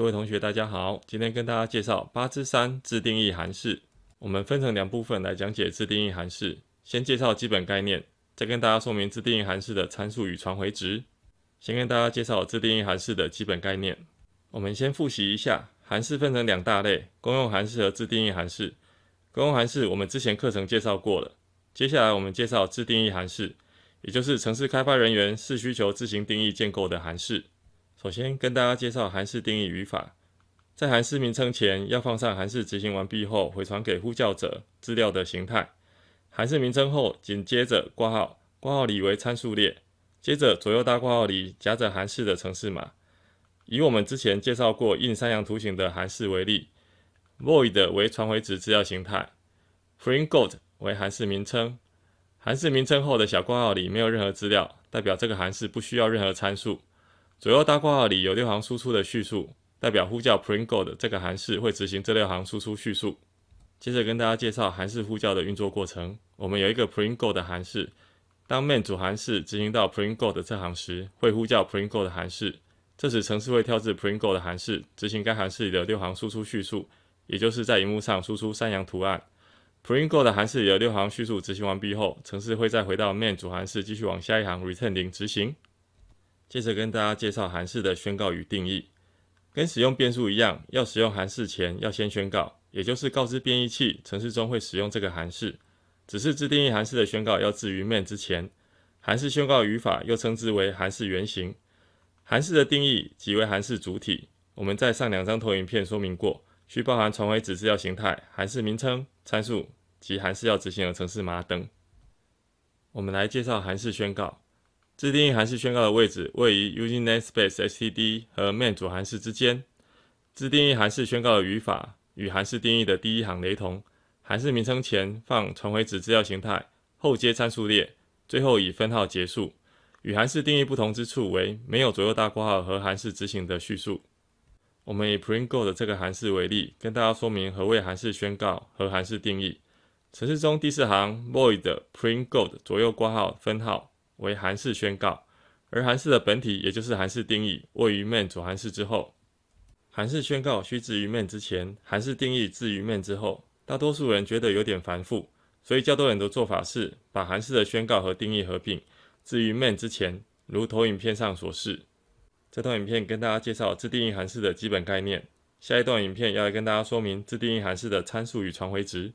各位同学，大家好。今天跟大家介绍八之三自定义函式。我们分成两部分来讲解自定义函式。先介绍基本概念，再跟大家说明自定义函式的参数与传回值。先跟大家介绍自定义函式的基本概念。我们先复习一下，函式分成两大类：公用函式和自定义函式。公用函式我们之前课程介绍过了。接下来我们介绍自定义函式，也就是城市开发人员视需求自行定义建构的函式。首先跟大家介绍韩式定义语法，在韩式名称前要放上韩式执行完毕后回传给呼叫者资料的形态，韩式名称后紧接着括号，括号里为参数列，接着左右大括号里夹着韩式的程式码。以我们之前介绍过印山羊图形的韩式为例，void 为传回值资料形态 f r i n t g o d 为韩式名称，韩式名称后的小括号里没有任何资料，代表这个韩式不需要任何参数。左右大括号里有六行输出的叙述，代表呼叫 print gold 这个函式会执行这六行输出叙述。接着跟大家介绍函式呼叫的运作过程。我们有一个 print gold 函式，当 main 主函式执行到 print gold 这行时，会呼叫 print gold 函数。这时程式会跳至 print gold 函数，执行该函数里的六行输出叙述，也就是在荧幕上输出三阳图案。print gold 函数里的六行叙述执行完毕后，程式会再回到 main 主函式继续往下一行 return 零执行。接著跟大家介紹函式的宣告與定義，跟使用變數一樣，要使用函式前要先宣告，也就是告知编译器程式中會使用這個函式。只是自定義函式的宣告要置於 main 之前。函式宣告語法又稱之為函式原型。函式的定義即為函式主体。我們在上兩張投影片說明過，需包含傳回指示要形態、函式名稱、參數及函式要執行的程式碼等。我們來介紹函式宣告。自定义函数宣告的位置位于 using namespace std 和 main 主函数之间。自定义函数宣告的语法与函数定义的第一行雷同，函数名称前放传回值资料形态，后接参数列，最后以分号结束。与函数定义不同之处为没有左右大括号和函数执行的叙述。我们以 p r i n t gold 这个函数为例，跟大家说明何谓函数宣告和函数定义。程式中第四行 void p r i n t gold 左右括号分号。为函式宣告，而函式的本体，也就是函式定义，位于 m a n 主函式之后。函式宣告须置于 m a n 之前，函式定义置于 m a n 之后。大多数人觉得有点繁复，所以较多人的做法是把函式的宣告和定义合并置于 m a n 之前，如投影片上所示。这段影片跟大家介绍自定义函式的基本概念。下一段影片要来跟大家说明自定义函式的参数与传回值。